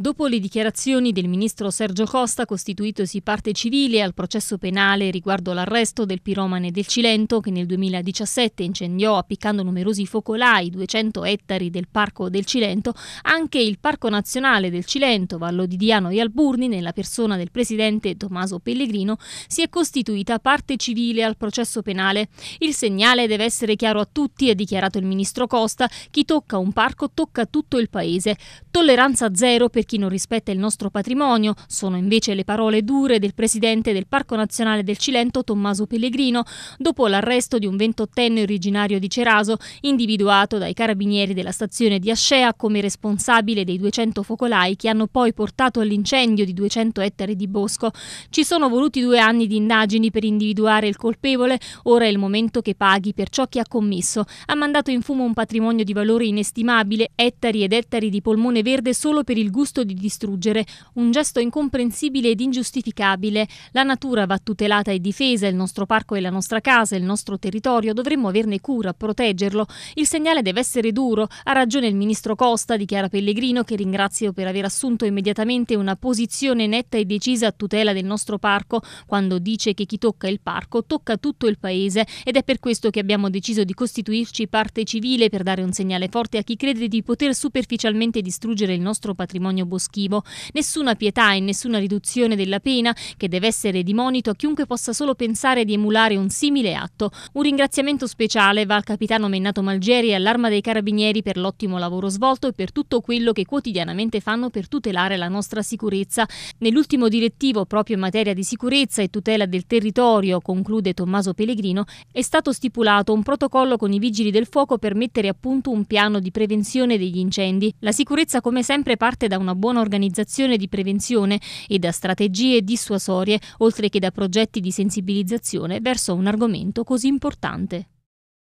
Dopo le dichiarazioni del ministro Sergio Costa, costituitosi parte civile al processo penale riguardo l'arresto del piromane del Cilento, che nel 2017 incendiò appiccando numerosi focolai 200 ettari del Parco del Cilento, anche il Parco Nazionale del Cilento, Vallo di Diano e Alburni, nella persona del presidente Tommaso Pellegrino, si è costituita parte civile al processo penale. Il segnale deve essere chiaro a tutti, ha dichiarato il ministro Costa, chi tocca un parco tocca tutto il paese. Tolleranza zero per chi non rispetta il nostro patrimonio, sono invece le parole dure del presidente del Parco Nazionale del Cilento Tommaso Pellegrino dopo l'arresto di un ventottenne originario di Ceraso, individuato dai carabinieri della stazione di Ascea come responsabile dei 200 focolai che hanno poi portato all'incendio di 200 ettari di bosco. Ci sono voluti due anni di indagini per individuare il colpevole, ora è il momento che paghi per ciò che ha commesso. Ha mandato in fumo un patrimonio di valore inestimabile, ettari ed ettari di polmone verde solo per il gusto l'atto di distruggere, un gesto incomprensibile ed ingiustificabile. La natura va tutelata e difesa, il nostro parco è la nostra casa, il nostro territorio, dovremmo averne cura, proteggerlo. Il segnale deve essere duro, ha ragione il ministro Costa, dichiara Pellegrino, che ringrazio per aver assunto immediatamente una posizione netta e decisa a tutela del nostro parco, quando dice che chi tocca il parco tocca tutto il paese ed è per questo che abbiamo deciso di costituirci parte civile per dare un segnale forte a chi crede di poter superficialmente distruggere il nostro patrimonio Boschivo. Nessuna pietà e nessuna riduzione della pena, che deve essere di monito a chiunque possa solo pensare di emulare un simile atto. Un ringraziamento speciale va al capitano Mennato Malgeri e all'Arma dei Carabinieri per l'ottimo lavoro svolto e per tutto quello che quotidianamente fanno per tutelare la nostra sicurezza. Nell'ultimo direttivo proprio in materia di sicurezza e tutela del territorio, conclude Tommaso Pellegrino, è stato stipulato un protocollo con i vigili del fuoco per mettere a punto un piano di prevenzione degli incendi. La sicurezza come sempre parte da una buona organizzazione di prevenzione e da strategie dissuasorie, oltre che da progetti di sensibilizzazione verso un argomento così importante.